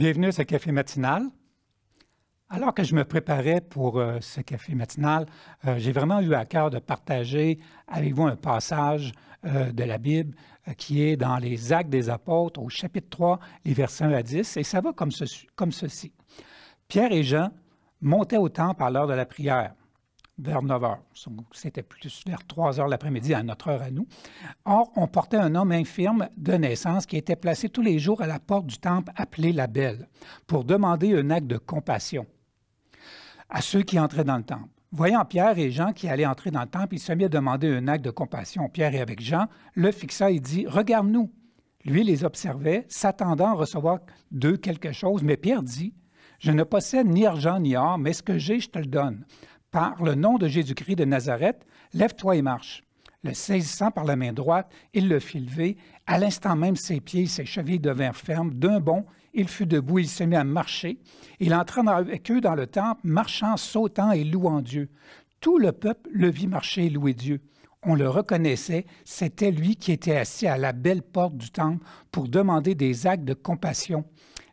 Bienvenue à ce café matinal. Alors que je me préparais pour euh, ce café matinal, euh, j'ai vraiment eu à cœur de partager avec vous un passage euh, de la Bible qui est dans les Actes des Apôtres au chapitre 3, les versets 1 à 10, et ça va comme, comme ceci. Pierre et Jean montaient au temple à l'heure de la prière vers 9 heures. C'était plus vers 3 heures l'après-midi à notre heure à nous. Or, on portait un homme infirme de naissance qui était placé tous les jours à la porte du temple appelé la Belle pour demander un acte de compassion à ceux qui entraient dans le temple. Voyant Pierre et Jean qui allaient entrer dans le temple, il se mit à demander un acte de compassion. Pierre et avec Jean, le fixa et dit Regarde-nous. Lui les observait, s'attendant à recevoir d'eux quelque chose, mais Pierre dit Je ne possède ni argent ni or, mais ce que j'ai, je te le donne par le nom de Jésus-Christ de Nazareth, lève-toi et marche. Le saisissant par la main droite, il le fit lever. À l'instant même, ses pieds et ses chevilles devinrent fermes. D'un bond, il fut debout, il se mit à marcher. Il entra avec eux dans le temple, marchant, sautant et louant Dieu. Tout le peuple le vit marcher et louer Dieu. On le reconnaissait, c'était lui qui était assis à la belle porte du temple pour demander des actes de compassion.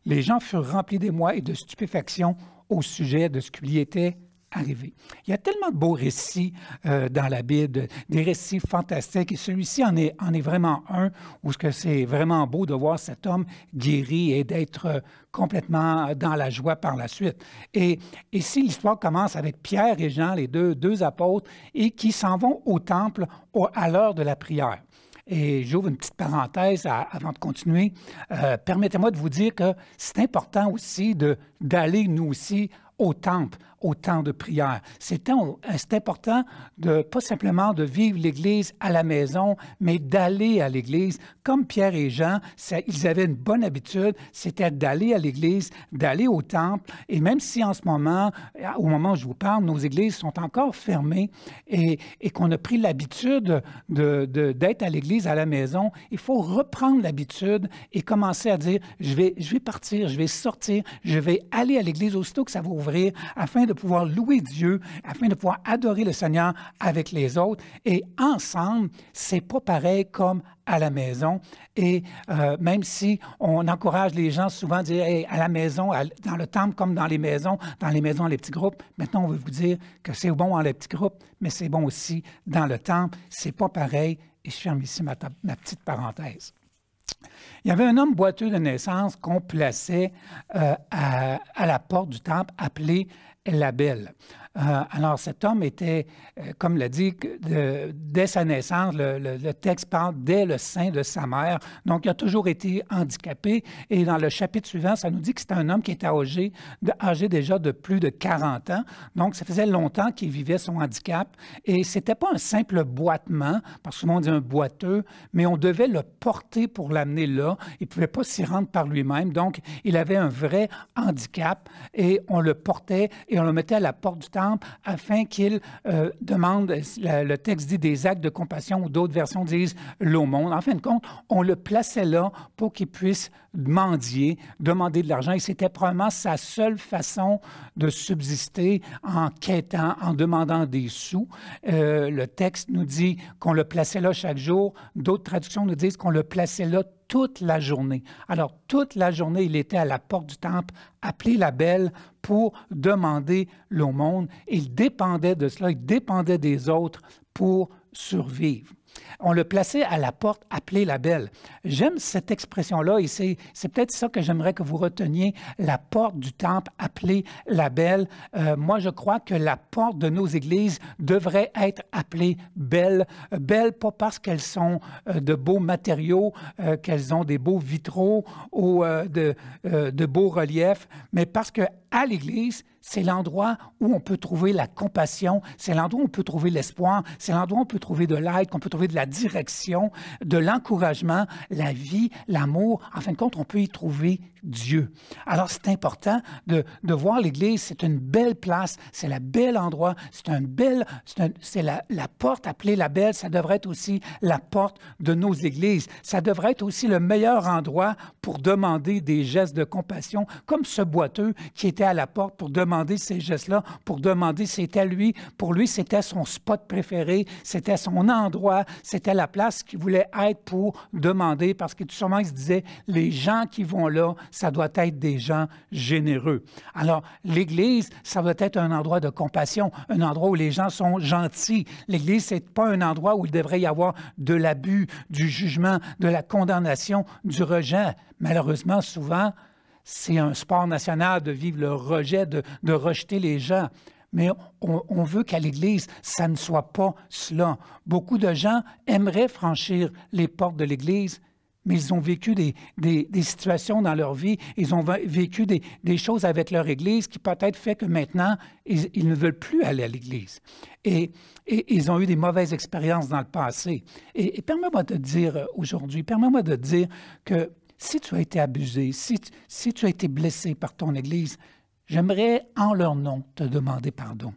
Les gens furent remplis d'émoi et de stupéfaction au sujet de ce qu'il était il y a tellement de beaux récits euh, dans la Bible, des récits fantastiques, et celui-ci en est, vraiment un, où c'est vraiment beau de voir cet homme guéri et d'être euh, complètement dans la joie par la suite. Et, ici, l'histoire commence avec Pierre et Jean, les deux, deux apôtres, et qui s'en vont au temple à l'heure de la prière. Et j'ouvre une petite parenthèse avant de continuer. Euh, permettez-moi de vous dire que c'est important aussi d'aller, nous aussi, au temple au temps de prière. C'est important de pas simplement de vivre l'Église à la maison, mais d'aller à l'Église. Comme Pierre et Jean, ils avaient une bonne habitude, c'était d'aller à l'Église, d'aller au temple. Et même si en ce moment, au moment où je vous parle, nos églises sont encore fermées et, qu'on a pris l'habitude d'être de, à l'Église à la maison, il faut reprendre l'habitude et commencer à dire, je vais, je vais partir, je vais sortir, je vais aller à l'Église aussitôt que ça va ouvrir, afin de pouvoir louer Dieu, afin de pouvoir adorer le Seigneur avec les autres. Et ensemble, c'est pas pareil comme à la maison. Et euh, même si on encourage les gens souvent à dire à la maison, dans le temple comme dans les maisons, dans les maisons, les petits groupes, maintenant on veut vous dire que c'est bon en les petits groupes, mais c'est bon aussi dans le temple. C'est pas pareil. Et je ferme ici ma, ma petite parenthèse. Il y avait un homme boiteux de naissance qu'on plaçait euh, à, la porte du temple appelé la Belle. Euh, alors cet homme était, euh, comme l'a dit, dès sa naissance, le, texte parle dès le sein de sa mère. Donc il a toujours été handicapé. Et dans le chapitre suivant, ça nous dit que c'était un homme qui était âgé, âgé déjà de plus de 40 ans. Donc ça faisait longtemps qu'il vivait son handicap. Et c'était pas un simple boitement, parce que souvent on dit un boiteux, mais on devait le porter pour l'amener là. Il pouvait pas s'y rendre par lui-même. Donc il avait un vrai handicap et on le portait et on le mettait à la porte du temple afin qu'il euh, demande, le texte dit des actes de compassion ou d'autres versions disent monde. En fin de compte, on le plaçait là pour qu'il puisse mendier, demander de l'argent. Et c'était probablement sa seule façon de subsister en quêtant, en demandant des sous. Euh, le texte nous dit qu'on le plaçait là chaque jour. D'autres traductions nous disent qu'on le plaçait là toute la journée. Alors, toute la journée, il était à la porte du temple, appelé la belle pour demander l'aumône. Il dépendait de cela, il dépendait des autres pour survivre. On le plaçait à la porte, appelée la belle. J'aime cette expression-là et c'est, peut-être ça que j'aimerais que vous reteniez, la porte du temple, appelée la belle. Euh, moi, je crois que la porte de nos églises devrait être appelée belle. Belle, pas parce qu'elles sont euh, de beaux matériaux, euh, qu'elles ont des beaux vitraux ou de, de beaux reliefs, mais parce que à l'Église, c'est l'endroit où on peut trouver la compassion, c'est l'endroit où on peut trouver l'espoir, c'est l'endroit où on peut trouver de l'aide, qu'on peut trouver de la direction, de l'encouragement, la vie, l'amour. En fin de compte, on peut y trouver Dieu. Alors, c'est important de, voir l'Église, c'est une belle place, c'est le bel endroit, c'est un bel, c'est la, la porte appelée la belle, ça devrait être aussi la porte de nos églises. Ça devrait être aussi le meilleur endroit pour demander des gestes de compassion, comme ce boiteux qui est à la porte pour demander ces gestes-là, pour demander c'était lui. Pour lui, c'était son spot préféré, c'était son endroit, c'était la place qu'il voulait être pour demander parce que sûrement il se disait, les gens qui vont là, ça doit être des gens généreux. Alors, l'Église, ça doit être un endroit de compassion, un endroit où les gens sont gentils. L'Église, c'est pas un endroit où il devrait y avoir de l'abus, du jugement, de la condamnation, du rejet. Malheureusement, souvent, c'est un sport national de vivre le rejet, de, de rejeter les gens. Mais on, veut qu'à l'Église, ça ne soit pas cela. Beaucoup de gens aimeraient franchir les portes de l'Église, mais ils ont vécu des, des, situations dans leur vie, ils ont vécu des, des choses avec leur Église qui peut-être fait que maintenant, ils, ne veulent plus aller à l'Église. Et, et, ils ont eu des mauvaises expériences dans le passé. Et, et permets-moi de dire euh, aujourd'hui, permets-moi de dire que si tu as été abusé, si tu, as été blessé par ton Église, j'aimerais en leur nom te demander pardon.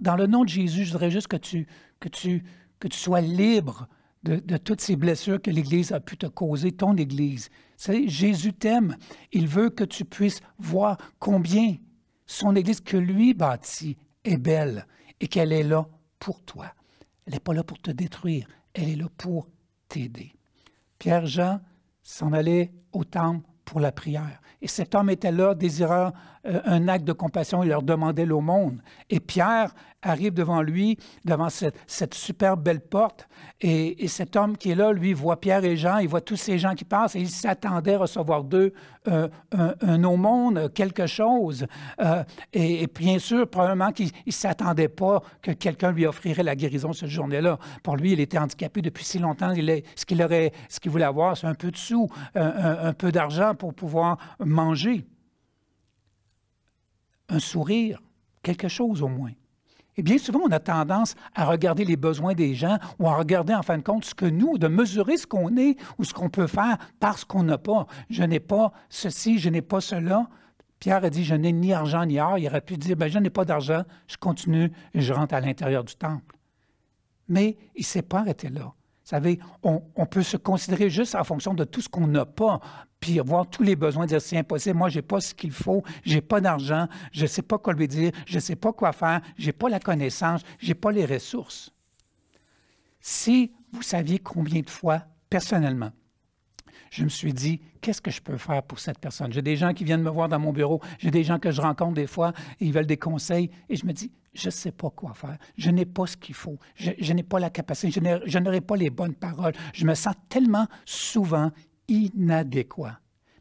dans, le nom de Jésus, je voudrais juste que tu, que tu, que tu sois libre de, toutes ces blessures que l'Église a pu te causer, ton Église. C'est, Jésus t'aime. Il veut que tu puisses voir combien son Église que lui bâtit est belle et qu'elle est là pour toi. Elle n'est pas là pour te détruire, elle est là pour t'aider. Pierre-Jean s'en allait au temple pour la prière. Et cet homme était là, désirant euh, un acte de compassion, il leur demandait l'aumône. Et Pierre arrive devant lui, devant cette, superbe belle porte, et, cet homme qui est là, lui, voit Pierre et Jean, il voit tous ces gens qui passent, et il s'attendait à recevoir d'eux euh, un, au monde quelque chose. Euh, et, bien sûr, probablement qu'il ne s'attendait pas que quelqu'un lui offrirait la guérison cette journée-là. Pour lui, il était handicapé depuis si longtemps, ce qu'il aurait, voulait avoir, c'est un peu de sous, un peu d'argent pour pouvoir manger un sourire, quelque chose au moins. Et eh bien souvent, on a tendance à regarder les besoins des gens ou à regarder en fin de compte ce que nous, de mesurer ce qu'on est ou ce qu'on peut faire parce qu'on n'a pas. Je n'ai pas ceci, je n'ai pas cela. Pierre a dit, je n'ai ni argent ni or. Il aurait pu dire, ben, je n'ai pas d'argent, je continue, je rentre à l'intérieur du temple. Mais il ne s'est pas arrêté là. Vous savez, on, peut se considérer juste en fonction de tout ce qu'on n'a pas, puis avoir tous les besoins, dire c'est impossible, moi, n'ai pas ce qu'il faut, j'ai pas d'argent, je sais pas quoi lui dire, je sais pas quoi faire, j'ai pas la connaissance, j'ai pas les ressources. Si vous saviez combien de fois, personnellement, je me suis dit, qu'est-ce que je peux faire pour cette personne? J'ai des gens qui viennent me voir dans mon bureau, j'ai des gens que je rencontre des fois, et ils veulent des conseils, et je me dis, je ne sais pas quoi faire, je n'ai pas ce qu'il faut, je, n'ai pas la capacité, je n'aurai pas les bonnes paroles, je me sens tellement souvent inadéquat.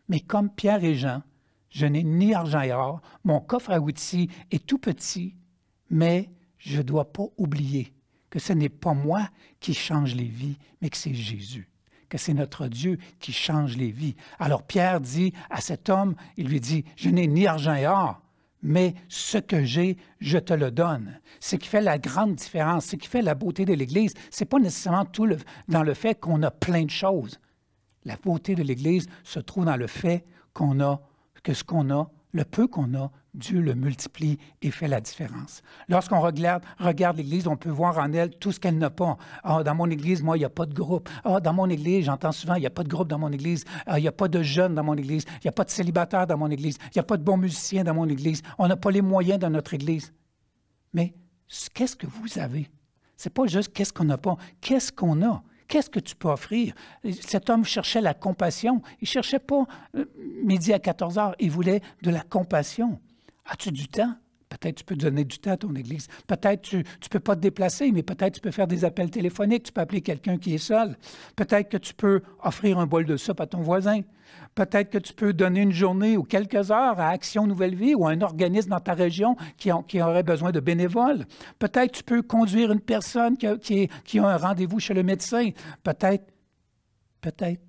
Mais comme Pierre et Jean, je n'ai ni argent et or, mon coffre à outils est tout petit, mais je ne dois pas oublier que ce n'est pas moi qui change les vies, mais que c'est Jésus que c'est notre Dieu qui change les vies. Alors Pierre dit à cet homme, il lui dit, je n'ai ni argent et or, mais ce que j'ai, je te le donne. Ce qui fait la grande différence, ce qui fait la beauté de l'Église, ce n'est pas nécessairement tout dans le fait qu'on a plein de choses. La beauté de l'Église se trouve dans le fait qu'on a, que ce qu'on a, le peu qu'on a, Dieu le multiplie et fait la différence. Lorsqu'on regarde, regarde l'Église, on peut voir en elle tout ce qu'elle n'a pas. Ah, dans mon Église, moi, il n'y ah, a pas de groupe. dans mon Église, j'entends ah, souvent, il n'y a pas de groupe dans mon Église. il n'y a pas de jeunes dans mon Église. Il n'y a pas de célibataires dans mon Église. Il n'y a pas de bons musiciens dans mon Église. On n'a pas les moyens dans notre Église. Mais qu'est-ce que vous avez? C'est pas juste qu'est-ce qu'on n'a pas. Qu'est-ce qu'on a? Qu'est-ce que tu peux offrir? Cet homme cherchait la compassion. Il cherchait pas euh, midi à 14 heures. Il voulait de la compassion. As-tu du temps? Peut-être tu peux donner du temps à ton Église. Peut-être tu ne peux pas te déplacer, mais peut-être tu peux faire des appels téléphoniques, tu peux appeler quelqu'un qui est seul. Peut-être que tu peux offrir un bol de soupe à ton voisin. Peut-être que tu peux donner une journée ou quelques heures à Action Nouvelle Vie ou à un organisme dans ta région qui, aurait besoin de bénévoles. Peut-être tu peux conduire une personne qui a, qui a un rendez-vous chez le médecin. Peut-être, peut-être,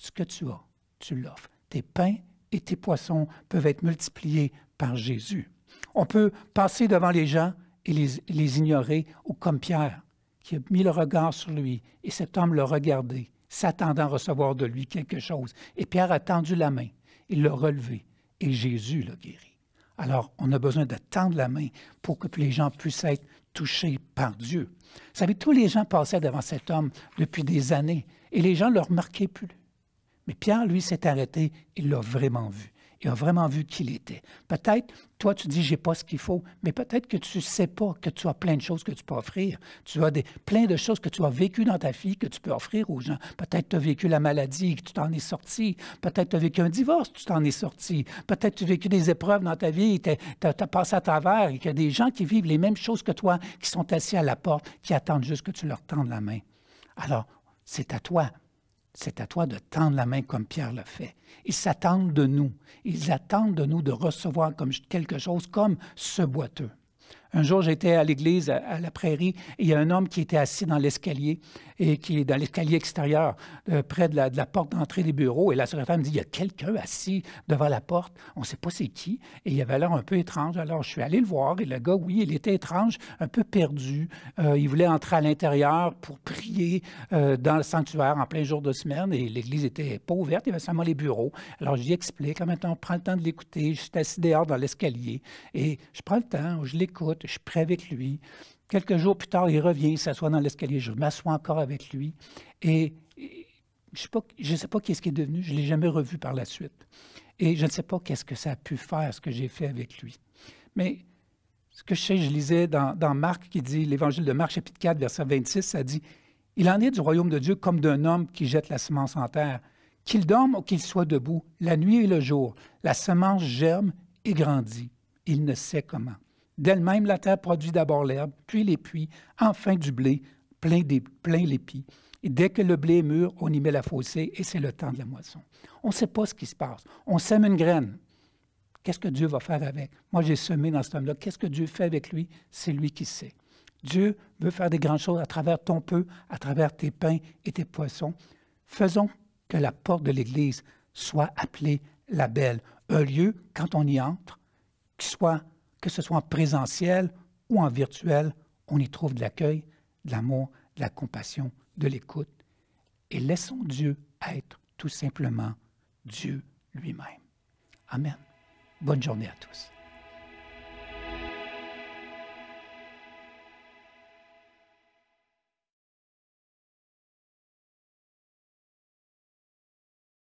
ce que tu as, tu l'offres. Tes pains et tes poissons peuvent être multipliés Jésus. On peut passer devant les gens et les, ignorer, ou comme Pierre, qui a mis le regard sur lui, et cet homme l'a regardé s'attendant à recevoir de lui quelque chose. Et Pierre a tendu la main, il l'a relevé, et Jésus l'a guéri. Alors, on a besoin de tendre la main pour que les gens puissent être touchés par Dieu. Vous savez, tous les gens passaient devant cet homme depuis des années, et les gens ne le remarquaient plus. Mais Pierre, lui, s'est arrêté, il l'a vraiment vu il a vraiment vu qui il était. Peut-être, toi, tu dis, j'ai pas ce qu'il faut, mais peut-être que tu sais pas que tu as plein de choses que tu peux offrir. Tu as des, plein de choses que tu as vécues dans ta vie que tu peux offrir aux gens. Peut-être tu as vécu la maladie que tu t'en es sorti. Peut-être tu as vécu un divorce tu t'en es sorti. Peut-être tu as vécu des épreuves dans ta vie tu as, as, passé à travers et qu'il y a des gens qui vivent les mêmes choses que toi, qui sont assis à la porte, qui attendent juste que tu leur tendes la main. Alors, c'est à toi c'est à toi de tendre la main comme Pierre le fait. Ils s'attendent de nous. Ils attendent de nous de recevoir comme quelque chose comme ce boiteux. Un jour, j'étais à l'église, à, la prairie, et il y a un homme qui était assis dans l'escalier, et qui est dans l'escalier extérieur, euh, près de la, porte d'entrée des bureaux. Et la secrétaire me dit, il y a quelqu'un assis devant la porte, on ne sait pas c'est qui, et il avait l'air un peu étrange. Alors, je suis allé le voir, et le gars, oui, il était étrange, un peu perdu. Euh, il voulait entrer à l'intérieur pour prier euh, dans le sanctuaire en plein jour de semaine, et l'église n'était pas ouverte, il y avait seulement les bureaux. Alors, j'y explique, ah, en même on prend le temps de l'écouter. Je suis assis dehors dans l'escalier, et je prends le temps, je l'écoute, je prie avec lui. Quelques jours plus tard, il revient, il s'assoit dans l'escalier, je m'assois encore avec lui. Et, je ne sais pas, qu'est-ce qui est devenu, je ne l'ai jamais revu par la suite. Et je ne sais pas qu'est-ce que ça a pu faire, ce que j'ai fait avec lui. Mais ce que je sais, je lisais dans, dans Marc qui dit, l'évangile de Marc, chapitre 4, verset 26, ça dit Il en est du royaume de Dieu comme d'un homme qui jette la semence en terre. Qu'il dorme ou qu'il soit debout, la nuit et le jour, la semence germe et grandit. Il ne sait comment. D'elle-même, la terre produit d'abord l'herbe, puis les puits, enfin du blé, plein, des, plein Et dès que le blé est mûr, on y met la fossée et c'est le temps de la moisson. On ne sait pas ce qui se passe. On sème une graine. Qu'est-ce que Dieu va faire avec? Moi, j'ai semé dans ce homme-là. Qu'est-ce que Dieu fait avec lui? C'est lui qui sait. Dieu veut faire des grandes choses à travers ton peu, à travers tes pains et tes poissons. Faisons que la porte de l'Église soit appelée la belle, un lieu, quand on y entre, qui soit que ce soit en présentiel ou en virtuel, on y trouve de l'accueil, de l'amour, de la compassion, de l'écoute. Et laissons Dieu être tout simplement Dieu lui-même. Amen. Bonne journée à tous.